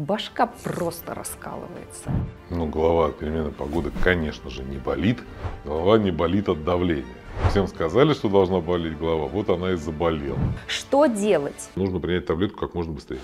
башка просто раскалывается. Ну, голова от перемены погоды, конечно же, не болит. Голова не болит от давления. Всем сказали, что должна болеть голова, вот она и заболела. Что делать? Нужно принять таблетку как можно быстрее.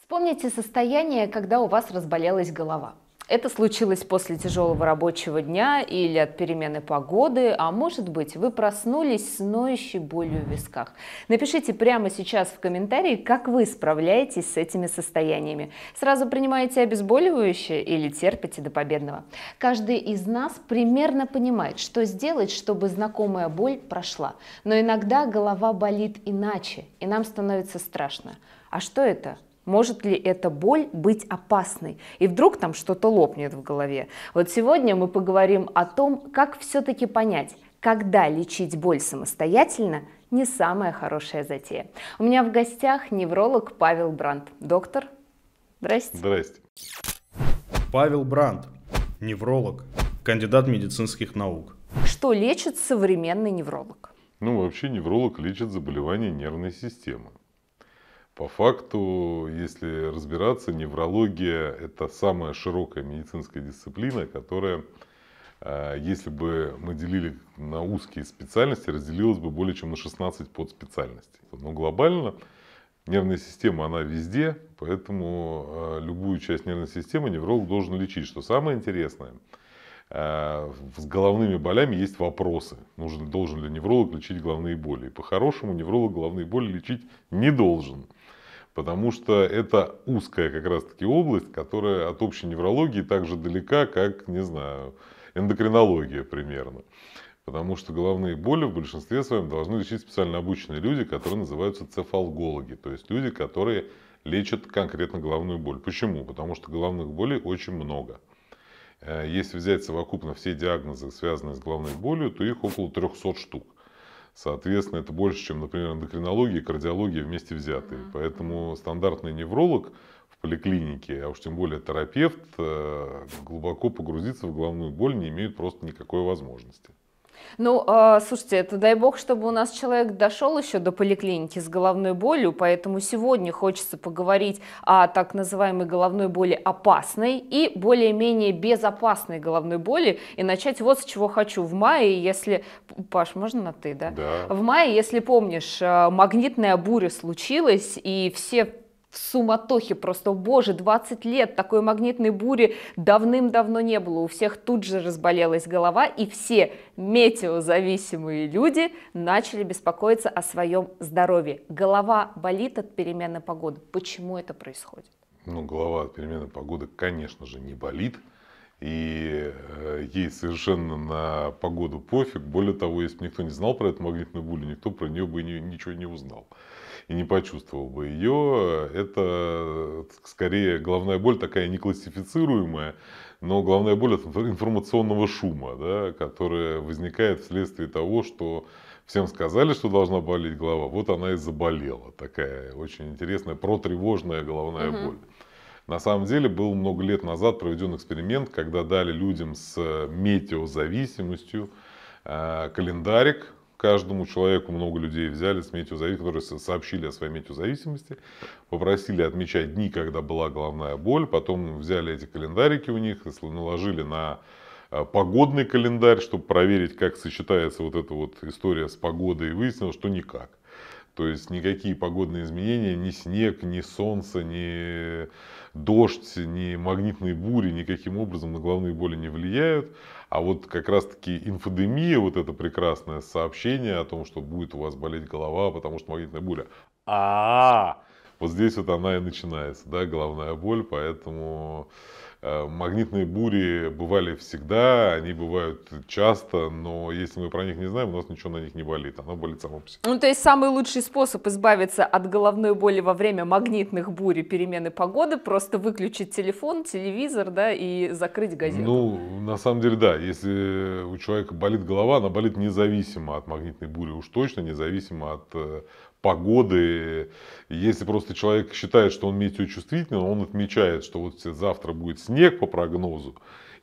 Вспомните состояние, когда у вас разболелась голова. Это случилось после тяжелого рабочего дня или от перемены погоды, а может быть, вы проснулись с ноющей болью в висках. Напишите прямо сейчас в комментарии, как вы справляетесь с этими состояниями. Сразу принимаете обезболивающее или терпите до победного. Каждый из нас примерно понимает, что сделать, чтобы знакомая боль прошла. Но иногда голова болит иначе, и нам становится страшно. А что это? Может ли эта боль быть опасной? И вдруг там что-то лопнет в голове. Вот сегодня мы поговорим о том, как все-таки понять, когда лечить боль самостоятельно не самая хорошая затея. У меня в гостях невролог Павел Бранд. Доктор, здрасте. Здрасте. Павел Бранд, невролог, кандидат медицинских наук. Что лечит современный невролог? Ну, вообще невролог лечит заболевания нервной системы. По факту, если разбираться, неврология – это самая широкая медицинская дисциплина, которая, э, если бы мы делили на узкие специальности, разделилась бы более чем на 16 подспециальностей. Но глобально нервная система, она везде, поэтому э, любую часть нервной системы невролог должен лечить. Что самое интересное, э, с головными болями есть вопросы. Нужен, должен ли невролог лечить головные боли? И по-хорошему невролог головные боли лечить не должен потому что это узкая как раз-таки область, которая от общей неврологии так же далека, как, не знаю, эндокринология примерно. Потому что головные боли в большинстве своем должны лечить специально обученные люди, которые называются цефалгологи, то есть люди, которые лечат конкретно головную боль. Почему? Потому что головных болей очень много. Э, если взять совокупно все диагнозы, связанные с головной болью, то их около 300 штук. Соответственно, это больше, чем, например, эндокринология и кардиология вместе взятые. Mm-hmm. Поэтому стандартный невролог в поликлинике, а уж тем более терапевт, э, глубоко погрузиться в головную боль не имеют просто никакой возможности. Ну, а, слушайте, это дай бог, чтобы у нас человек дошел еще до поликлиники с головной болью, поэтому сегодня хочется поговорить о так называемой головной боли опасной и более-менее безопасной головной боли. И начать вот с чего хочу. В мае, если... Паш, можно на ты, да? Да. В мае, если помнишь, а, магнитная буря случилась, и все в суматохе просто, боже, 20 лет такой магнитной бури давным-давно не было, у всех тут же разболелась голова, и все метеозависимые люди начали беспокоиться о своем здоровье. Голова болит от перемены погоды. Почему это происходит? Ну, голова от перемены погоды, конечно же, не болит и э, ей совершенно на погоду пофиг. Более того, если бы никто не знал про эту магнитную булю, никто про нее бы ничего не узнал и не почувствовал бы ее. Это э, скорее головная боль такая неклассифицируемая, но головная боль от информационного шума, да, которая возникает вследствие того, что всем сказали, что должна болеть голова, вот она и заболела. Такая очень интересная протревожная головная угу. боль. На самом деле был много лет назад проведен эксперимент, когда дали людям с э, метеозависимостью э, календарик, каждому человеку много людей взяли с метеозависимостью, которые сообщили о своей метеозависимости, попросили отмечать дни, когда была головная боль, потом взяли эти календарики у них, наложили на э, погодный календарь, чтобы проверить, как сочетается вот эта вот история с погодой, и выяснилось, что никак. То есть никакие погодные изменения, ни снег, ни солнце, ни дождь, ни магнитные бури никаким образом на головные боли не влияют. А вот как раз-таки инфодемия, вот это прекрасное сообщение о том, что будет у вас болеть голова, потому что магнитная буря. А, -а, -а! вот здесь вот она и начинается, да, головная боль, поэтому Э, магнитные бури бывали всегда, они бывают часто, но если мы про них не знаем, у нас ничего на них не болит, оно болит само по себе. Ну, то есть самый лучший способ избавиться от головной боли во время магнитных бурь и перемены погоды, просто выключить телефон, телевизор, да, и закрыть газету. Ну, на самом деле, да, если у человека болит голова, она болит независимо от магнитной бури, уж точно независимо от э, погоды. Если просто человек считает, что он метеочувствительный, он отмечает, что вот завтра будет снег по прогнозу,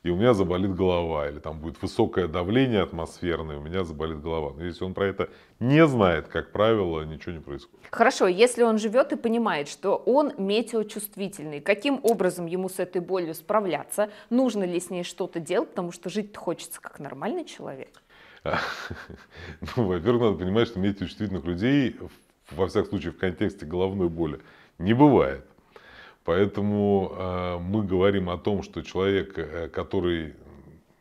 и у меня заболит голова, или там будет высокое давление атмосферное, у меня заболит голова. Но если он про это не знает, как правило, ничего не происходит. Хорошо, если он живет и понимает, что он метеочувствительный, каким образом ему с этой болью справляться, нужно ли с ней что-то делать, потому что жить хочется как нормальный человек? Ну, во-первых, надо понимать, что метеочувствительных людей во всяком случае в контексте головной боли, не бывает. Поэтому э, мы говорим о том, что человек, э, который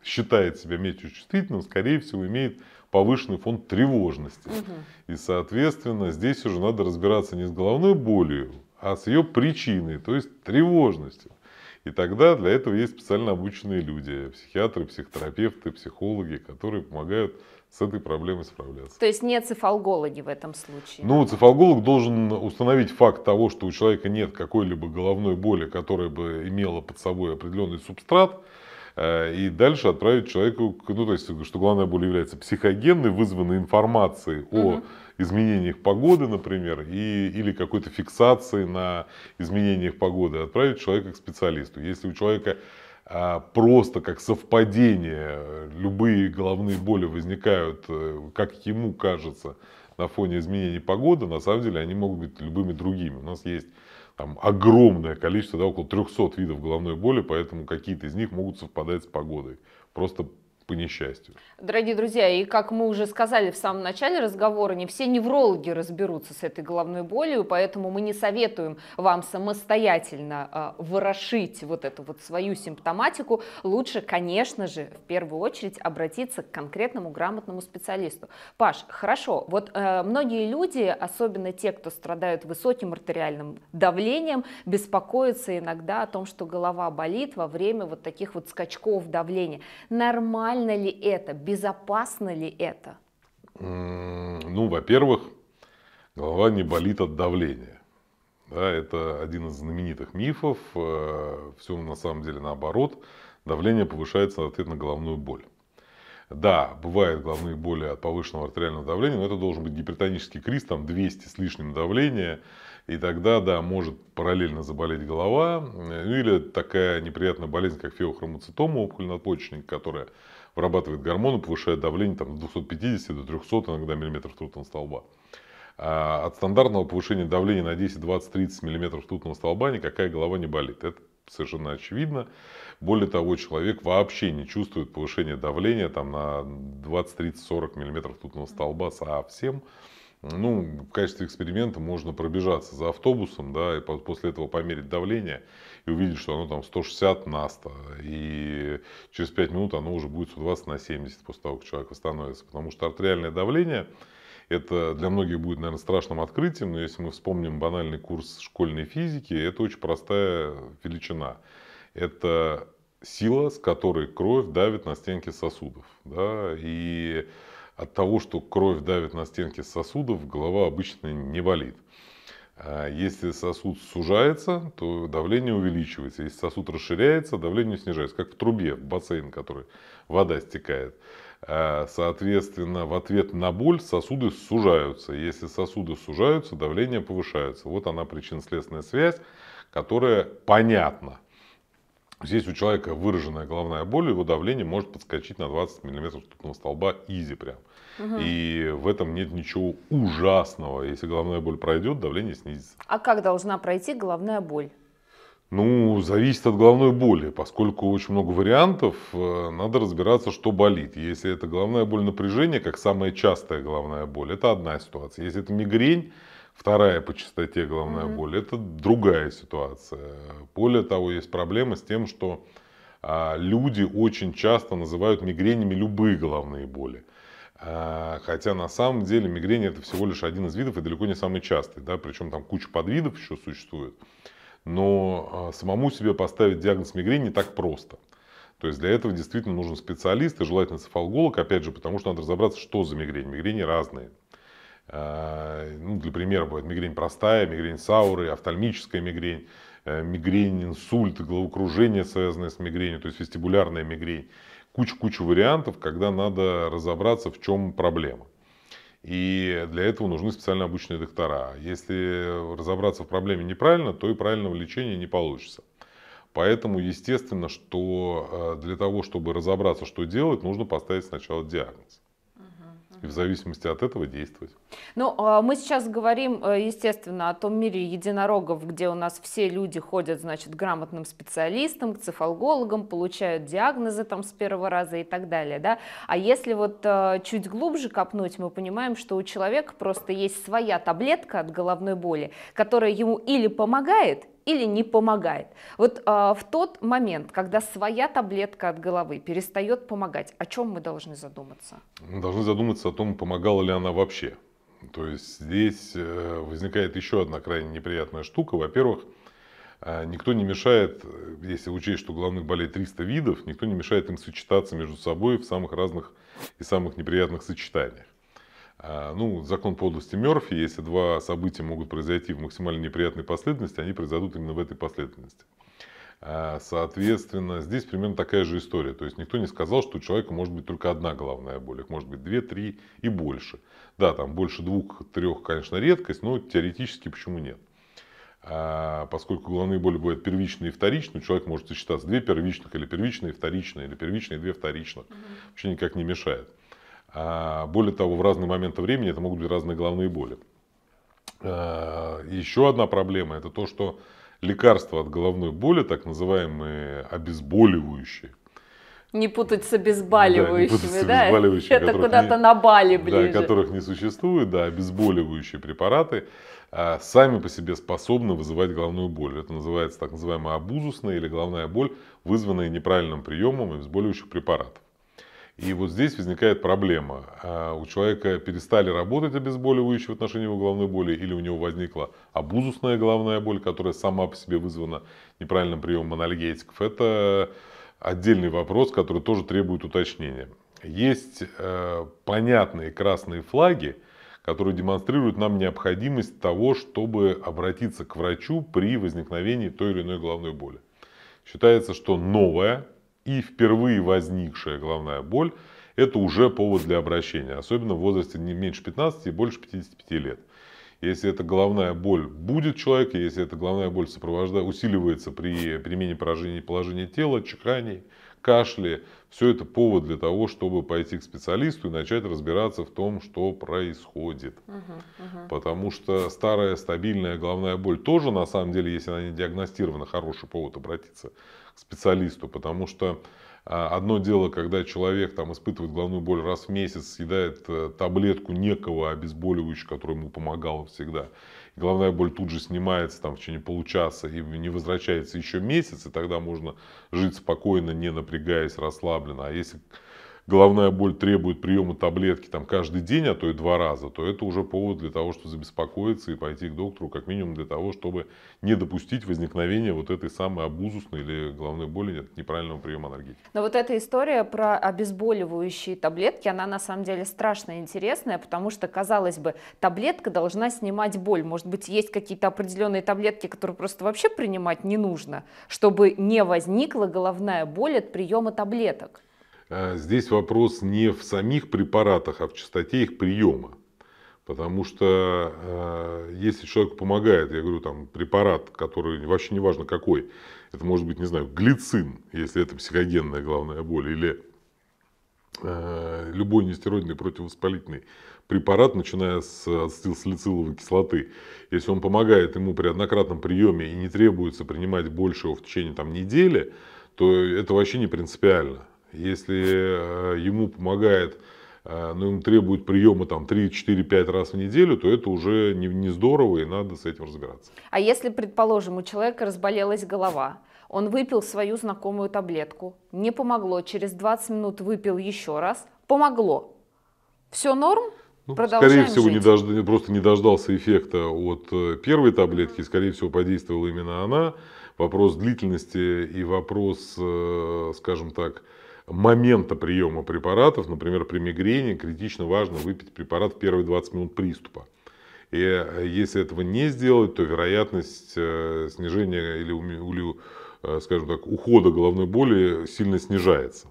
считает себя метеочувствительным, скорее всего, имеет повышенный фон тревожности. Угу. И, соответственно, здесь уже надо разбираться не с головной болью, а с ее причиной, то есть тревожностью. И тогда для этого есть специально обученные люди, психиатры, психотерапевты, психологи, которые помогают с этой проблемой справляться. То есть нет цифалгологи в этом случае? Ну, цифалголог должен установить факт того, что у человека нет какой-либо головной боли, которая бы имела под собой определенный субстрат, э, и дальше отправить человеку, ну, то есть, что главная боль является психогенной, вызванной информацией угу. о изменениях погоды, например, и, или какой-то фиксации на изменениях погоды, отправить человека к специалисту. Если у человека а просто как совпадение. Любые головные боли возникают, э, как ему кажется, на фоне изменений погоды. На самом деле они могут быть любыми другими. У нас есть там, огромное количество, да, около 300 видов головной боли, поэтому какие-то из них могут совпадать с погодой. Просто по несчастью. Дорогие друзья, и как мы уже сказали в самом начале разговора, не все неврологи разберутся с этой головной болью, поэтому мы не советуем вам самостоятельно а, ворошить вот эту вот свою симптоматику. Лучше, конечно же, в первую очередь обратиться к конкретному грамотному специалисту. Паш, хорошо, вот э, многие люди, особенно те, кто страдают высоким артериальным давлением, беспокоятся иногда о том, что голова болит во время вот таких вот скачков давления. Нормально реально ли это, безопасно ли это? Ну, во-первых, голова не болит от давления. Да, это один из знаменитых мифов. Э, Все на самом деле наоборот. Давление повышается в ответ на головную боль. Да, бывают головные боли от повышенного артериального давления, но это должен быть гипертонический криз, там 200 с лишним давления, и тогда, да, может параллельно заболеть голова, э, ну или такая неприятная болезнь, как феохромоцитома, опухоль надпочечника, которая вырабатывает гормоны, повышает давление там, с 250 до 300 иногда миллиметров ртутного столба. А от стандартного повышения давления на 10, 20, 30 миллиметров ртутного столба никакая голова не болит. Это совершенно очевидно. Более того, человек вообще не чувствует повышения давления там, на 20, 30, 40 миллиметров ртутного столба совсем. Ну, в качестве эксперимента можно пробежаться за автобусом, да, и после этого померить давление и увидит, что оно там 160 на 100. И через 5 минут оно уже будет 120 на 70 после того, как человек восстановится. Потому что артериальное давление, это для многих будет, наверное, страшным открытием, но если мы вспомним банальный курс школьной физики, это очень простая величина. Это сила, с которой кровь давит на стенки сосудов. Да? И от того, что кровь давит на стенки сосудов, голова обычно не болит. А если сосуд сужается, то давление увеличивается. Если сосуд расширяется, давление снижается. Как в трубе, в бассейн, в который вода стекает. А, соответственно, в ответ на боль сосуды сужаются. Если сосуды сужаются, давление повышается. Вот она причинно-следственная связь, которая понятна. Здесь у человека выраженная головная боль, его давление может подскочить на 20 мм столба изи прям. И в этом нет ничего ужасного. Если головная боль пройдет, давление снизится. А как должна пройти головная боль? Ну, зависит от головной боли, поскольку очень много вариантов, э, надо разбираться, что болит. Если это головная боль напряжения, как самая частая головная боль, это одна ситуация. Если это мигрень, вторая по частоте головная mm-hmm. боль, это другая ситуация. Более того, есть проблема с тем, что а, люди очень часто называют мигренями любые головные боли. А, хотя на самом деле мигрень это всего лишь один из видов и далеко не самый частый. Да? Причем там куча подвидов еще существует. Но а, самому себе поставить диагноз мигрени так просто. То есть для этого действительно нужен специалист и желательно цефалголог, опять же, потому что надо разобраться, что за мигрень. Мигрени разные. А, ну, для примера бывает мигрень простая, мигрень сауры, офтальмическая мигрень, э, мигрень, инсульт, головокружение, связанное с мигренью, то есть вестибулярная мигрень кучу-кучу вариантов, когда надо разобраться, в чем проблема. И для этого нужны специально обученные доктора. Если разобраться в проблеме неправильно, то и правильного лечения не получится. Поэтому, естественно, что э, для того, чтобы разобраться, что делать, нужно поставить сначала диагноз и в зависимости от этого действовать. Ну, а, мы сейчас говорим, э, естественно, о том мире единорогов, где у нас все люди ходят, значит, к грамотным специалистам, к цифологологам, получают диагнозы там с первого раза и так далее, да. А если вот э, чуть глубже копнуть, мы понимаем, что у человека просто есть своя таблетка от головной боли, которая ему или помогает, или не помогает. Вот э, в тот момент, когда своя таблетка от головы перестает помогать, о чем мы должны задуматься? Мы должны задуматься о том, помогала ли она вообще. То есть здесь э, возникает еще одна крайне неприятная штука. Во-первых, э, никто не мешает, э, если учесть, что головных болей 300 видов, никто не мешает им сочетаться между собой в самых разных и самых неприятных сочетаниях. А, ну, закон подлости Мерфи, если два события могут произойти в максимально неприятной последовательности, они произойдут именно в этой последовательности. А, соответственно, здесь примерно такая же история. То есть никто не сказал, что у человека может быть только одна головная боль. Их может быть две, три и больше. Да, там больше двух, трех, конечно, редкость, но теоретически почему нет? А, поскольку головные боли бывают первичные и вторичные, человек может сочетаться две первичных или первичные и вторичные, или первичные и две вторичных. Вообще никак не мешает. А, более того, в разные моменты времени это могут быть разные головные боли. А, Еще одна проблема это то, что лекарства от головной боли, так называемые обезболивающие, не путать с обезболивающими, да? Не путать с обезболивающими, да? Это куда-то не, на Бали ближе. Да, которых не существует, да, обезболивающие препараты а, сами по себе способны вызывать головную боль. Это называется так называемая абузусная или головная боль, вызванная неправильным приемом обезболивающих препаратов. И вот здесь возникает проблема. А у человека перестали работать обезболивающие в отношении его головной боли, или у него возникла абузусная головная боль, которая сама по себе вызвана неправильным приемом анальгетиков. Это отдельный вопрос, который тоже требует уточнения. Есть э, понятные красные флаги, которые демонстрируют нам необходимость того, чтобы обратиться к врачу при возникновении той или иной головной боли. Считается, что новая и впервые возникшая головная боль – это уже повод для обращения, особенно в возрасте не меньше 15 и больше 55 лет. Если эта головная боль будет человека, если эта головная боль сопровождает, усиливается при перемене поражения положения тела, чихании, кашле, все это повод для того, чтобы пойти к специалисту и начать разбираться в том, что происходит. Угу, угу. Потому что старая стабильная головная боль тоже, на самом деле, если она не диагностирована, хороший повод обратиться специалисту, потому что а, Одно дело, когда человек там, испытывает головную боль раз в месяц, съедает э, таблетку некого обезболивающего, который ему помогал всегда. И головная боль тут же снимается там, в течение получаса и не возвращается еще месяц, и тогда можно жить спокойно, не напрягаясь, расслабленно. А если головная боль требует приема таблетки там, каждый день, а то и два раза, то это уже повод для того, чтобы забеспокоиться и пойти к доктору, как минимум для того, чтобы не допустить возникновения вот этой самой абузусной или головной боли от неправильного приема энергетики. Но вот эта история про обезболивающие таблетки, она на самом деле страшно интересная, потому что, казалось бы, таблетка должна снимать боль. Может быть, есть какие-то определенные таблетки, которые просто вообще принимать не нужно, чтобы не возникла головная боль от приема таблеток. А, здесь вопрос не в самих препаратах, а в частоте их приема. Потому что а, если человек помогает, я говорю, там препарат, который вообще не важно какой, это может быть, не знаю, глицин, если это психогенная главная боль, или а, любой нестероидный противовоспалительный препарат, начиная с ацетилсалициловой кислоты, если он помогает ему при однократном приеме и не требуется принимать больше его в течение там, недели, то это вообще не принципиально. Если э, ему помогает, э, но ну, ему требует приема там 3, 4, 5 раз в неделю, то это уже не, не здорово и надо с этим разбираться. А если, предположим, у человека разболелась голова, он выпил свою знакомую таблетку, не помогло, через 20 минут выпил еще раз, помогло. Все норм? Ну, скорее всего, жить. Не дожд... просто не дождался эффекта от э, первой таблетки, скорее всего, подействовала именно она. Вопрос длительности и вопрос, скажем так, момента приема препаратов, например, при мигрении, критично важно выпить препарат в первые 20 минут приступа. И э, если этого не сделать, то вероятность э, снижения или, э, скажем так, ухода головной боли сильно снижается.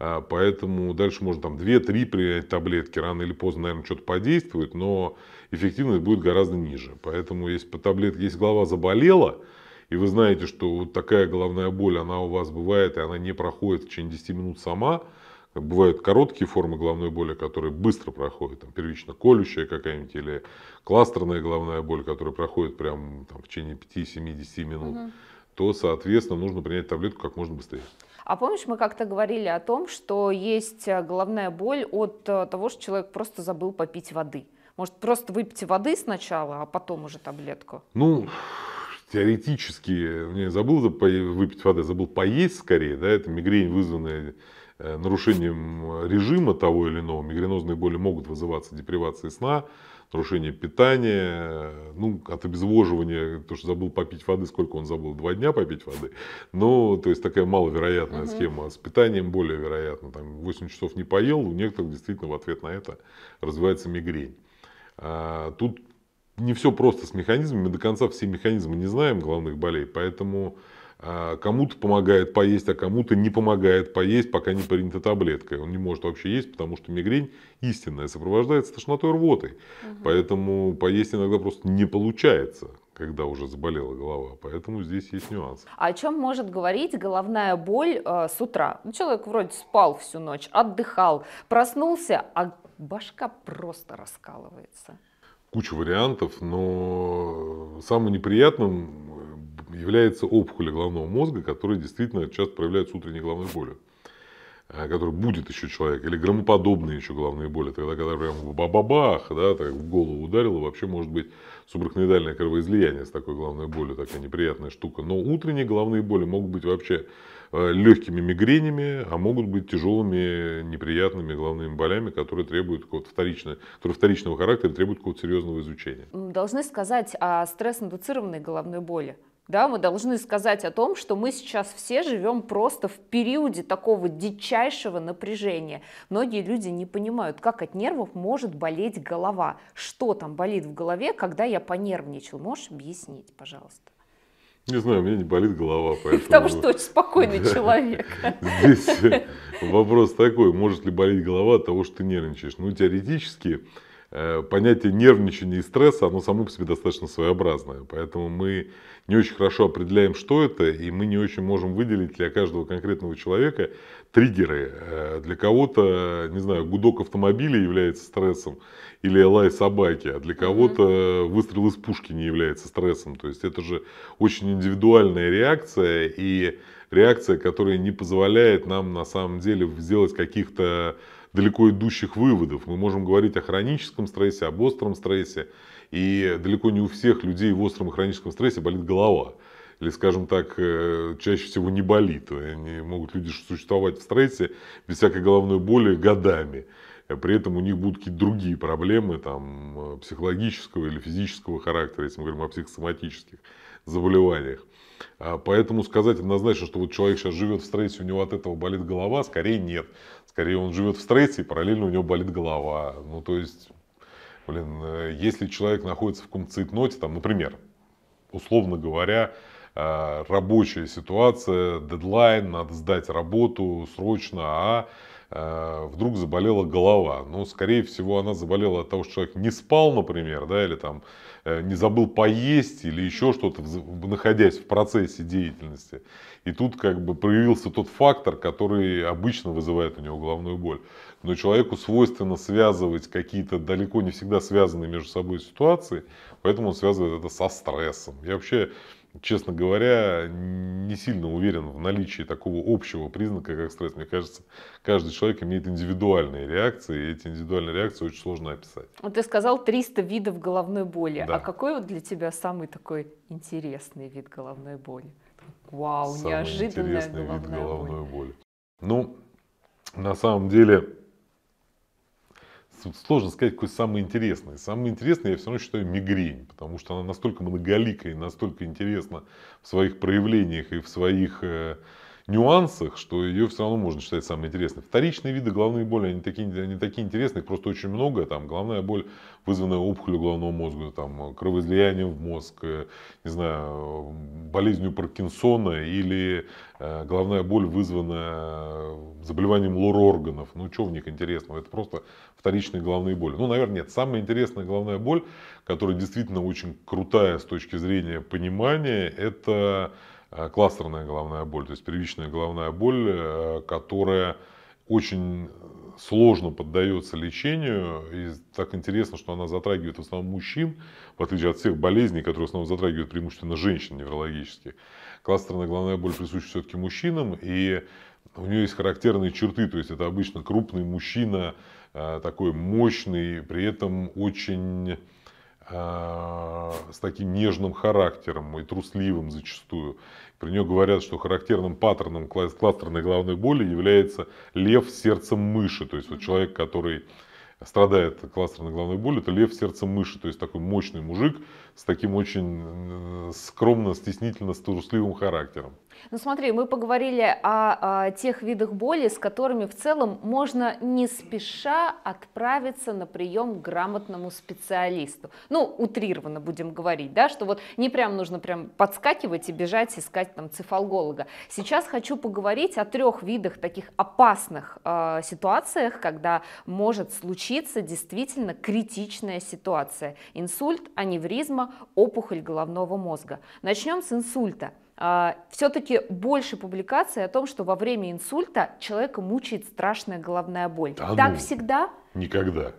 А, поэтому дальше можно там 2-3 принять таблетки, рано или поздно, наверное, что-то подействует, но эффективность будет гораздо ниже. Поэтому если по таблетке, если голова заболела, и вы знаете, что вот такая головная боль, она у вас бывает, и она не проходит в течение 10 минут сама, бывают короткие формы головной боли, которые быстро проходят, там, первично колющая какая-нибудь или кластерная головная боль, которая проходит прям там, в течение 5-7-10 минут, угу. то, соответственно, нужно принять таблетку как можно быстрее. А помнишь, мы как-то говорили о том, что есть э, головная боль от э, того, что человек просто забыл попить воды? Может, просто выпить воды сначала, а потом уже таблетку? Ну, теоретически, мне забыл выпить воды, забыл поесть скорее, да, это мигрень, вызванная э, нарушением режима того или иного, мигренозные боли могут вызываться депривацией сна, нарушение питания, э, ну, от обезвоживания, то, что забыл попить воды, сколько он забыл, два дня попить воды. Ну, то есть такая маловероятная угу. схема. С питанием более вероятно. Там 8 часов не поел, у некоторых действительно в ответ на это развивается мигрень. А, тут не все просто с механизмами, до конца все механизмы не знаем главных болей, поэтому а, кому-то помогает поесть, а кому-то не помогает поесть, пока не принята таблетка. Он не может вообще есть, потому что мигрень истинная сопровождается тошнотой рвотой. Угу. Поэтому поесть иногда просто не получается когда уже заболела голова. Поэтому здесь есть нюанс. А о чем может говорить головная боль э, с утра? Ну, человек вроде спал всю ночь, отдыхал, проснулся, а башка просто раскалывается кучу вариантов, но самым неприятным э, является опухоль головного мозга, которые действительно часто проявляются утренней головной болью. А, который будет еще человек, или громоподобные еще головные боли, тогда, когда прям бабабах, да, так в голову ударило, вообще может быть субарахноидальное кровоизлияние с такой головной болью, такая неприятная штука. Но утренние головные боли могут быть вообще э, легкими мигренями, а могут быть тяжелыми неприятными головными болями, которые требуют какого-то вторичного, которые вторичного характера требуют какого-то серьезного изучения. Должны сказать о стресс-индуцированной головной боли. Да, мы должны сказать о том, что мы сейчас все живем просто в периоде такого дичайшего напряжения. Многие люди не понимают, как от нервов может болеть голова. Что там болит в голове, когда я понервничал? Можешь объяснить, пожалуйста? Не знаю, у меня не болит голова, поэтому... Потому что очень спокойный человек. Здесь э, вопрос такой, может ли болеть голова от того, что ты нервничаешь? Ну, теоретически, э, понятие нервничания и стресса, оно само по себе достаточно своеобразное. Поэтому мы не очень хорошо определяем, что это, и мы не очень можем выделить для каждого конкретного человека триггеры. Э, для кого-то, не знаю, гудок автомобиля является стрессом или лай собаки, а для кого-то выстрел из пушки не является стрессом. То есть это же очень индивидуальная реакция и реакция, которая не позволяет нам на самом деле сделать каких-то далеко идущих выводов. Мы можем говорить о хроническом стрессе, об остром стрессе и далеко не у всех людей в остром хроническом стрессе болит голова. Или, скажем так, э, чаще всего не болит. Они могут люди существовать в стрессе без всякой головной боли годами. Э, при этом у них будут какие-то другие проблемы там, э, психологического или физического характера, если мы говорим о психосоматических заболеваниях. А поэтому сказать однозначно, что вот человек сейчас живет в стрессе, у него от этого болит голова, скорее нет. Скорее он живет в стрессе, и параллельно у него болит голова. Ну, то есть блин, э, если человек находится в каком-то цейтноте, там, например, условно говоря, э, рабочая ситуация, дедлайн, надо сдать работу срочно, а э, вдруг заболела голова. Ну, скорее всего, она заболела от того, что человек не спал, например, да, или там Э, не забыл поесть или еще что-то, находясь в процессе деятельности. И тут как бы проявился тот фактор, который обычно вызывает у него головную боль. Но человеку свойственно связывать какие-то далеко не всегда связанные между собой ситуации, поэтому он связывает это со стрессом. Я вообще честно говоря, не сильно уверен в наличии такого общего признака, как стресс. Мне кажется, каждый человек имеет индивидуальные реакции, и эти индивидуальные реакции очень сложно описать. Вот ты сказал 300 видов головной боли. А да. А какой вот для тебя самый такой интересный вид головной боли? Вау, самый неожиданная интересный головная вид головной боли. боли. Ну, на самом деле, сложно сказать, какой самый интересный. Самый интересный я все равно считаю мигрень, потому что она настолько многолика и настолько интересна в своих проявлениях и в своих э, нюансах, что ее все равно можно считать самой интересной. Вторичные виды головной боли, они такие, они такие интересные, просто очень много. Там головная боль, вызванная опухолью головного мозга, там, кровоизлиянием в мозг, э, не знаю, болезнью Паркинсона или э, головная боль, вызванная э, заболеванием лор-органов. Ну, что в них интересного? Это просто вторичные головные боли. Ну, наверное, нет. Самая интересная головная боль, которая действительно очень крутая с точки зрения понимания, это Э, кластерная головная боль, то есть первичная головная боль, э, которая очень сложно поддается лечению. И так интересно, что она затрагивает в основном мужчин, в отличие от всех болезней, которые в основном затрагивают преимущественно женщин неврологических. Кластерная головная боль присуща все-таки мужчинам, и у нее есть характерные черты, то есть это обычно крупный мужчина, э, такой мощный, при этом очень а, с таким нежным характером и трусливым зачастую. Про нее говорят, что характерным паттерном кластерной головной боли является лев с сердцем мыши. То есть вот человек, который страдает кластерной головной болью, это лев с сердцем мыши. То есть такой мощный мужик с таким очень скромно, стеснительно, с трусливым характером. Ну смотри, мы поговорили о, о тех видах боли, с которыми в целом можно не спеша отправиться на прием к грамотному специалисту. Ну, утрированно будем говорить, да, что вот не прям нужно прям подскакивать и бежать искать там цифалголога. Сейчас хочу поговорить о трех видах таких опасных э, ситуациях, когда может случиться действительно критичная ситуация. Инсульт, аневризма, опухоль головного мозга. Начнем с инсульта. А, все-таки больше публикаций о том, что во время инсульта человека мучает страшная головная боль. Да так ну, всегда? Никогда.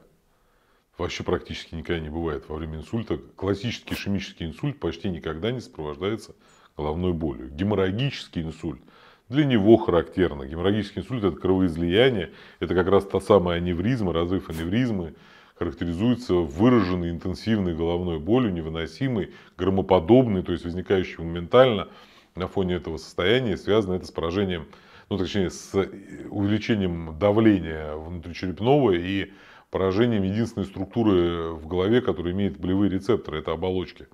Вообще практически никогда не бывает во время инсульта. Классический ишемический инсульт почти никогда не сопровождается головной болью. Геморрагический инсульт для него характерно. Геморрагический инсульт – это кровоизлияние, это как раз та самая аневризма, разрыв аневризмы, характеризуется выраженной интенсивной головной болью, невыносимой, громоподобной, то есть возникающей моментально – на фоне этого состояния, связано это с поражением, ну, точнее, с э, увеличением давления внутричерепного и поражением единственной структуры в голове, которая имеет болевые рецепторы, это оболочки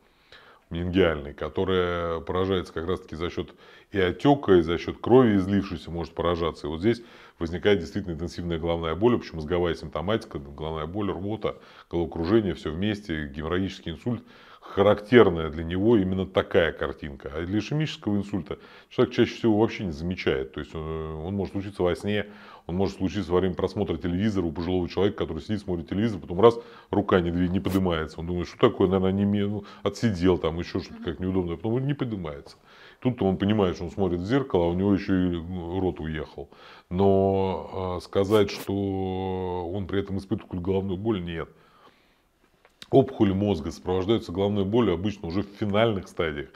менингиальной, которая поражается как раз-таки за счет и отека, и за счет крови излившейся может поражаться. И вот здесь возникает действительно интенсивная головная боль, причем мозговая симптоматика, головная боль, рвота, головокружение, все вместе, геморрагический инсульт – характерная для него именно такая картинка. А для ишемического инсульта человек чаще всего вообще не замечает. То есть он, э, он может случиться во сне, он может случиться во время просмотра телевизора у пожилого человека, который сидит, смотрит телевизор, потом раз, рука не, не поднимается. Он думает, что такое, наверное, не, ну, отсидел там, еще что-то как неудобно, а потом не поднимается. Тут он понимает, что он смотрит в зеркало, а у него еще и ну, рот уехал. Но а, сказать, что он при этом испытывает головную боль, нет опухоли мозга сопровождаются головной болью обычно уже в финальных стадиях,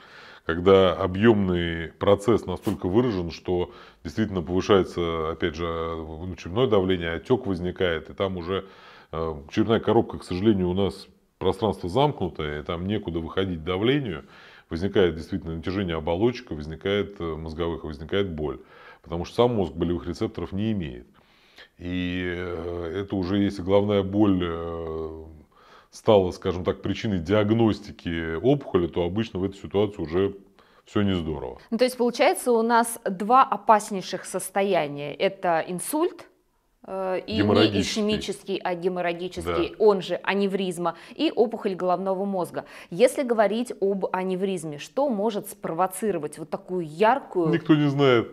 когда объемный процесс настолько выражен, что действительно повышается, опять же, внучебное давление, отек возникает, и там уже э, черная коробка, к сожалению, у нас пространство замкнутое, и там некуда выходить давлению, возникает действительно натяжение оболочек, возникает э, мозговых, возникает боль, потому что сам мозг болевых рецепторов не имеет. И э, это уже если головная боль стало, скажем так, причиной диагностики опухоли, то обычно в этой ситуации уже все не здорово. Ну, то есть получается у нас два опаснейших состояния. Это инсульт, э, и не ишемический, а геморрагический, да. он же аневризма, и опухоль головного мозга. Если говорить об аневризме, что может спровоцировать вот такую яркую... Никто не знает.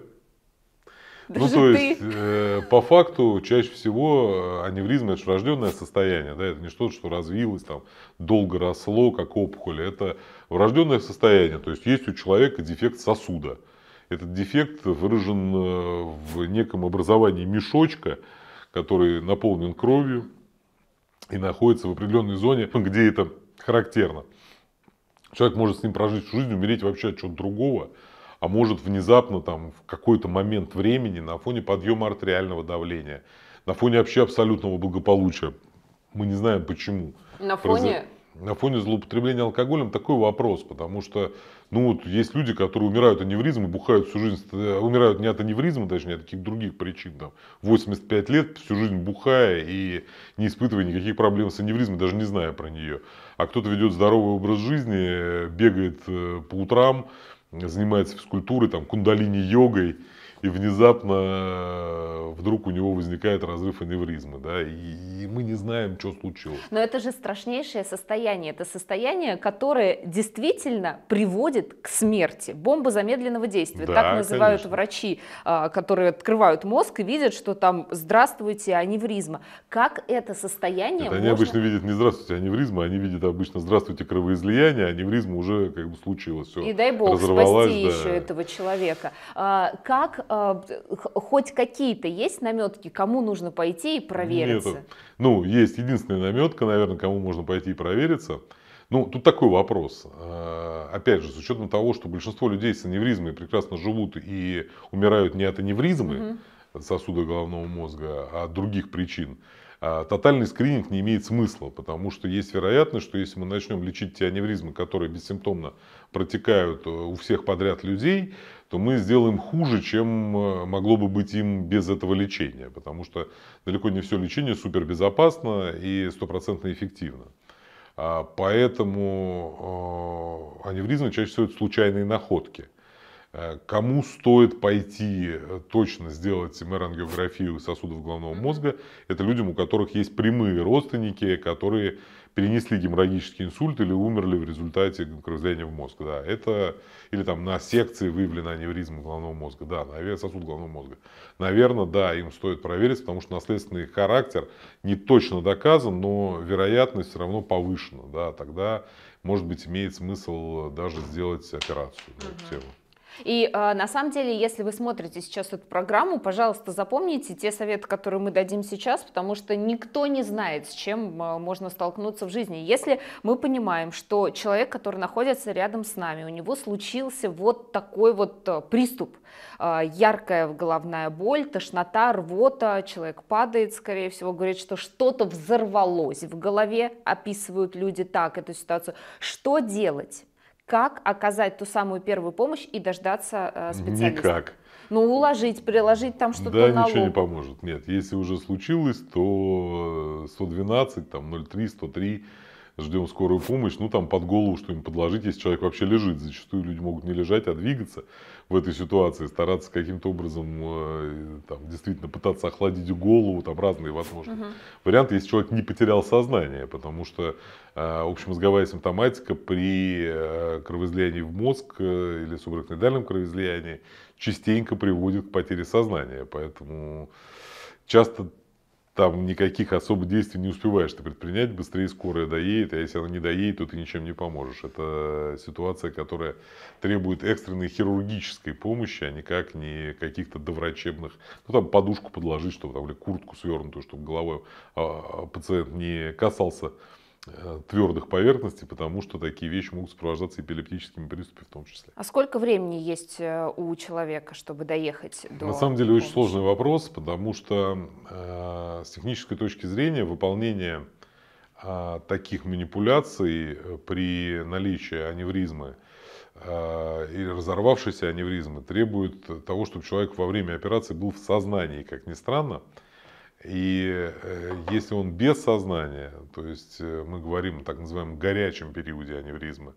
Ну, Даже ну, то ты... есть, э, по факту, чаще всего э, аневризма – это врожденное состояние, да, это не что-то, что развилось, там, долго росло, как опухоль, это врожденное состояние, то есть, есть у человека дефект сосуда. Этот дефект выражен э, в неком образовании мешочка, который наполнен кровью и находится в определенной зоне, где это характерно. Человек может с ним прожить всю жизнь, умереть вообще от чего-то другого – а может внезапно там в какой-то момент времени на фоне подъема артериального давления, на фоне вообще абсолютного благополучия. Мы не знаем почему. На фоне? На фоне злоупотребления алкоголем такой вопрос, потому что ну, вот есть люди, которые умирают от аневризмы, бухают всю жизнь, э, умирают не от аневризма, даже не а от каких других причин. Там, 85 лет всю жизнь бухая и не испытывая никаких проблем с аневризмой, даже не зная про нее. А кто-то ведет здоровый образ жизни, э, бегает э, по утрам, занимается физкультурой, там, кундалини-йогой, и внезапно э, вдруг у него возникает разрыв аневризмы, да, и, и мы не знаем, что случилось. Но это же страшнейшее состояние, это состояние, которое действительно приводит к смерти, бомба замедленного действия, да, так называют конечно. врачи, а, которые открывают мозг и видят, что там «здравствуйте, аневризма». Как это состояние это можно... Они обычно видят не «здравствуйте, аневризма», они видят обычно «здравствуйте, кровоизлияние», а аневризма уже как бы случилось, все И дай бог спасти да. еще этого человека. А, как а, хоть какие-то есть наметки, кому нужно пойти и провериться? Нет, ну, есть единственная наметка, наверное, кому можно пойти и провериться. Ну, тут такой вопрос. А, опять же, с учетом того, что большинство людей с аневризмой прекрасно живут и умирают не от аневризмы угу. сосуда головного мозга, а от других причин. А тотальный скрининг не имеет смысла, потому что есть вероятность, что если мы начнем лечить те аневризмы, которые бессимптомно протекают э, у всех подряд людей, то мы сделаем хуже, чем э, могло бы быть им без этого лечения, потому что далеко не все лечение супербезопасно и стопроцентно эффективно. А поэтому э, аневризмы чаще всего это случайные находки – Э, кому стоит пойти э, точно сделать мэрангиографию сосудов головного мозга, это людям, у которых есть прямые родственники, которые перенесли геморрагический инсульт или умерли в результате кровоизлияния в мозг. Да, это, или там на секции выявлена аневризма головного мозга, да, сосуд головного мозга. Наверное, да, им стоит провериться, потому что наследственный характер не точно доказан, но вероятность все равно повышена. Да, тогда, может быть, имеет смысл даже сделать операцию на эту тему. И э, на самом деле, если вы смотрите сейчас эту программу, пожалуйста, запомните те советы, которые мы дадим сейчас, потому что никто не знает, с чем э, можно столкнуться в жизни. Если мы понимаем, что человек, который находится рядом с нами, у него случился вот такой вот э, приступ, э, яркая головная боль, тошнота, рвота, человек падает, скорее всего, говорит, что что-то взорвалось в голове, описывают люди так эту ситуацию. Что делать? как оказать ту самую первую помощь и дождаться э, специалиста? Никак. Ну, уложить, приложить там что-то Да, на ничего не поможет. Нет, если уже случилось, то 112, э, там 03, 103 ждем скорую помощь, ну там под голову что-нибудь подложить, если человек вообще лежит. Зачастую люди могут не лежать, а двигаться в этой ситуации, стараться каким-то образом э, там, действительно пытаться охладить голову, там разные возможные угу. варианты, если человек не потерял сознание, потому что э, общемозговая симптоматика при э, кровоизлиянии в мозг или субарахноидальном кровоизлиянии частенько приводит к потере сознания, поэтому часто там никаких особых действий не успеваешь ты предпринять, быстрее скорая доедет, а если она не доедет, то ты ничем не поможешь. Это ситуация, которая требует экстренной хирургической помощи, а никак не каких-то доврачебных, ну там подушку подложить, чтобы там, или куртку свернутую, чтобы головой а, пациент не касался Э, твердых поверхностей, потому что такие вещи могут сопровождаться эпилептическими приступами в том числе. А сколько времени есть э, у человека, чтобы доехать до... На самом деле очень сложный вопрос, потому что э, с технической точки зрения выполнение э, таких манипуляций э, при наличии аневризмы э, или разорвавшейся аневризмы требует того, чтобы человек во время операции был в сознании, как ни странно. И э, если он без сознания, то есть э, мы говорим о так называемом горячем периоде аневризмы,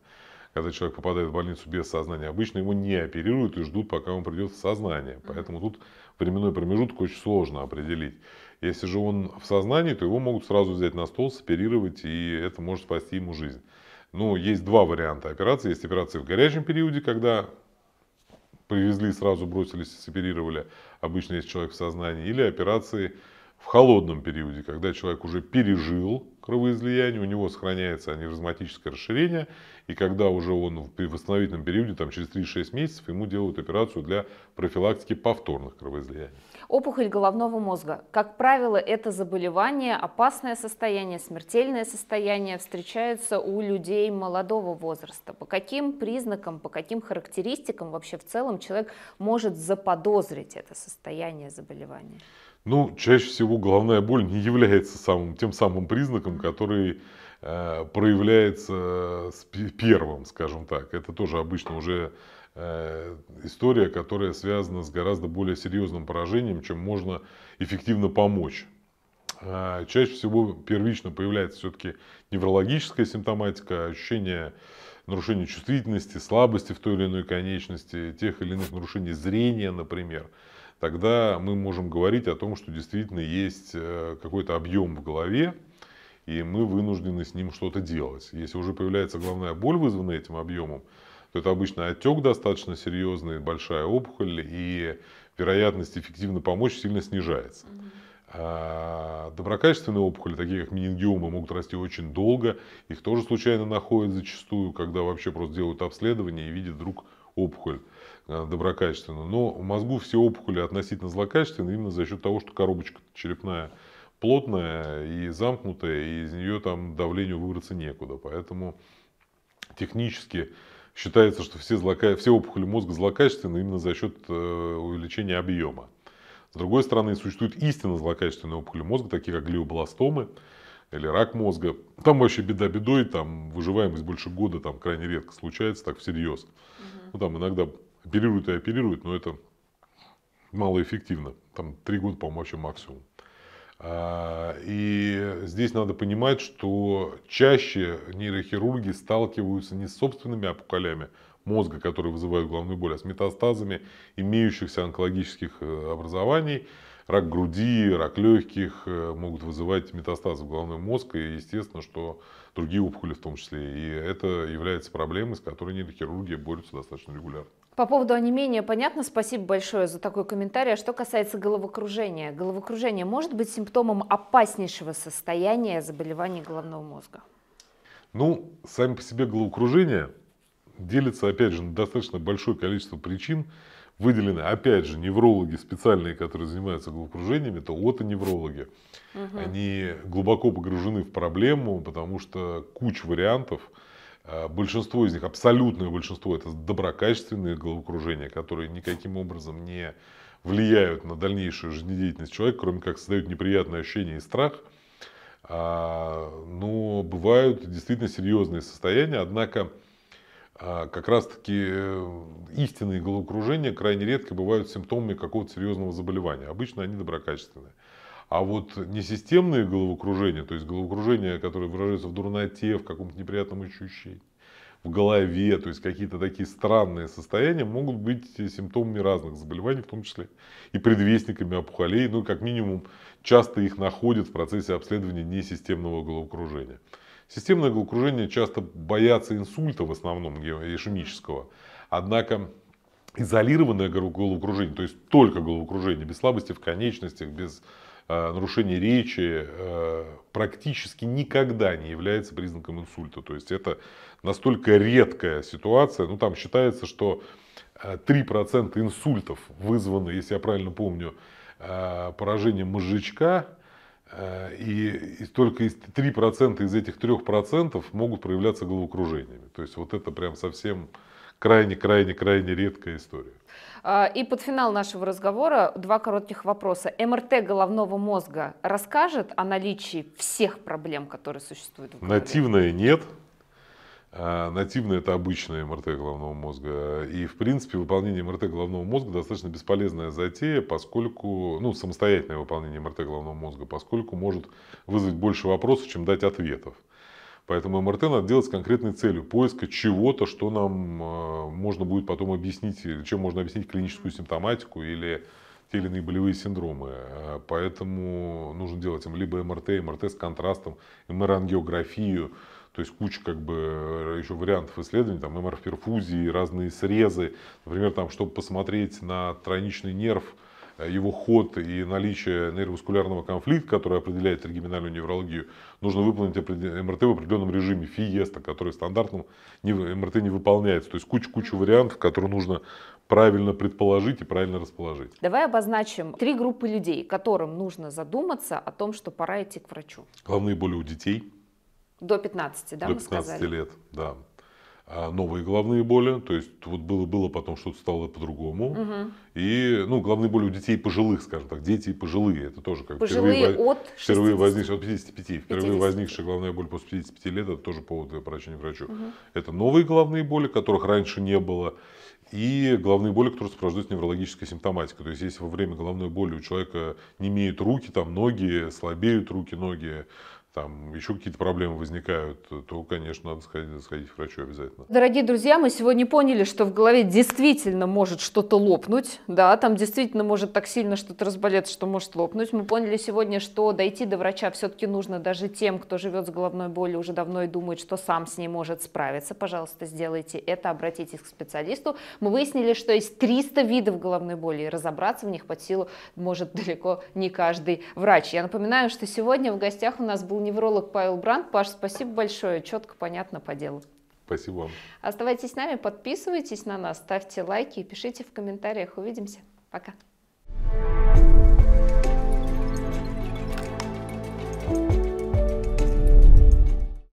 когда человек попадает в больницу без сознания, обычно его не оперируют и ждут, пока он придет в сознание. Поэтому тут временной промежуток очень сложно определить. Если же он в сознании, то его могут сразу взять на стол, соперировать, и это может спасти ему жизнь. Но есть два варианта операции. Есть операции в горячем периоде, когда привезли, сразу бросились, соперировали. Обычно есть человек в сознании. Или операции в холодном периоде, когда человек уже пережил кровоизлияние, у него сохраняется аневризматическое расширение, и когда уже он в восстановительном периоде, там, через 3-6 месяцев, ему делают операцию для профилактики повторных кровоизлияний. Опухоль головного мозга. Как правило, это заболевание, опасное состояние, смертельное состояние встречается у людей молодого возраста. По каким признакам, по каким характеристикам вообще в целом человек может заподозрить это состояние заболевания? Ну, чаще всего головная боль не является самым, тем самым признаком, который э, проявляется э, первым, скажем так. Это тоже обычно уже э, история, которая связана с гораздо более серьезным поражением, чем можно эффективно помочь. А, чаще всего первично появляется все-таки неврологическая симптоматика, ощущение нарушения чувствительности, слабости в той или иной конечности, тех или иных нарушений зрения, например тогда мы можем говорить о том, что действительно есть э, какой-то объем в голове, и мы вынуждены с ним что-то делать. Если уже появляется головная боль, вызванная этим объемом, то это обычно отек достаточно серьезный, большая опухоль, и вероятность эффективно помочь сильно снижается. А, доброкачественные опухоли, такие как менингиомы, могут расти очень долго. Их тоже случайно находят зачастую, когда вообще просто делают обследование и видят вдруг опухоль Э, доброкачественную, но в мозгу все опухоли относительно злокачественные именно за счет того, что коробочка черепная плотная и замкнутая, и из нее там давлению выбраться некуда. Поэтому технически считается, что все, злока... все опухоли мозга злокачественны именно за счет э, увеличения объема. С другой стороны, существуют истинно злокачественные опухоли мозга, такие как глиобластомы или рак мозга. Там вообще беда бедой, там выживаемость больше года там крайне редко случается, так всерьез. Угу. Ну, там иногда оперируют и оперируют, но это малоэффективно. Там три года, по-моему, вообще максимум. А, и здесь надо понимать, что чаще нейрохирурги сталкиваются не с собственными опухолями мозга, которые вызывают головную боль, а с метастазами имеющихся онкологических э, образований. Рак груди, рак легких э, могут вызывать метастазы в головной мозг, и естественно, что другие опухоли в том числе. И это является проблемой, с которой нейрохирурги борются достаточно регулярно. По поводу онемения понятно, спасибо большое за такой комментарий. А что касается головокружения, головокружение может быть симптомом опаснейшего состояния заболеваний головного мозга? Ну, сами по себе головокружение делится, опять же, на достаточно большое количество причин. Выделены, опять же, неврологи специальные, которые занимаются головокружениями, это отоневрологи. Угу. Они глубоко погружены в проблему, потому что куча вариантов – а, большинство из них, абсолютное большинство, это доброкачественные головокружения, которые никаким образом не влияют на дальнейшую жизнедеятельность человека, кроме как создают неприятное ощущение и страх. А, но бывают действительно серьезные состояния, однако а, как раз-таки э, истинные головокружения крайне редко бывают симптомами какого-то серьезного заболевания. Обычно они доброкачественные. А вот несистемные головокружения, то есть головокружения, которые выражаются в дурноте, в каком-то неприятном ощущении, в голове, то есть какие-то такие странные состояния могут быть симптомами разных заболеваний, в том числе и предвестниками опухолей, ну как минимум часто их находят в процессе обследования несистемного головокружения. Системное головокружение часто боятся инсульта в основном ишемического, однако изолированное головокружение, то есть только головокружение, без слабости в конечностях, без Э, нарушение речи э, практически никогда не является признаком инсульта. То есть это настолько редкая ситуация. Ну там считается, что 3% э, инсультов вызваны, если я правильно помню, поражением мозжечка, и, и только 3% из этих 3% могут проявляться головокружениями. То есть вот это прям совсем крайне-крайне-крайне редкая история. А, и под финал нашего разговора два коротких вопроса. МРТ головного мозга расскажет о наличии всех проблем, которые существуют в голове? Нативное нет. А, нативное это обычное МРТ головного мозга. И, в принципе, выполнение МРТ головного мозга достаточно бесполезная затея, поскольку, ну, самостоятельное выполнение МРТ головного мозга, поскольку может вызвать больше вопросов, чем дать ответов. Поэтому МРТ надо делать с конкретной целью поиска чего-то, что нам э, можно будет потом объяснить, чем можно объяснить клиническую симптоматику или те или иные болевые синдромы. Э, поэтому нужно делать им либо МРТ, МРТ с контрастом, МР-ангиографию, то есть куча как бы э, еще вариантов исследований, там МР-перфузии, разные срезы. Например, там, чтобы посмотреть на тройничный нерв, Э, его ход и наличие нейроваскулярного конфликта, который определяет региональную неврологию, нужно выполнить МРТ в определенном режиме ФИЕСТа, который стандартным МРТ не выполняется. То есть куча-куча вариантов, которые нужно правильно предположить и правильно расположить. Давай обозначим три группы людей, которым нужно задуматься о том, что пора идти к врачу. Главные боли у детей. До 15, да, До 15 сказали? лет, да. А, новые головные боли, то есть вот было-было, потом что-то стало по-другому. Угу. И, ну, головные боли у детей пожилых, скажем так, дети пожилые, это тоже как пожилые впервые, от впервые возникшие, от 55, впервые 50. возникшая головная боль после 55 лет, это тоже повод для врача к врачу. Угу. Это новые головные боли, которых раньше не было, и головные боли, которые сопровождаются неврологической симптоматикой. То есть, если во время головной боли у человека не имеют руки, там, ноги, слабеют руки, ноги, там еще какие-то проблемы возникают, то, конечно, надо сходить, сходить к врачу обязательно. Дорогие друзья, мы сегодня поняли, что в голове действительно может что-то лопнуть, да, там действительно может так сильно что-то разболеться, что может лопнуть. Мы поняли сегодня, что дойти до врача все-таки нужно даже тем, кто живет с головной болью уже давно и думает, что сам с ней может справиться. Пожалуйста, сделайте это, обратитесь к специалисту. Мы выяснили, что есть 300 видов головной боли, и разобраться в них под силу может далеко не каждый врач. Я напоминаю, что сегодня в гостях у нас был невролог Павел Бранд. Паш, спасибо большое, четко, понятно по делу. Спасибо вам. Оставайтесь с нами, подписывайтесь на нас, ставьте лайки и пишите в комментариях. Увидимся. Пока. thank you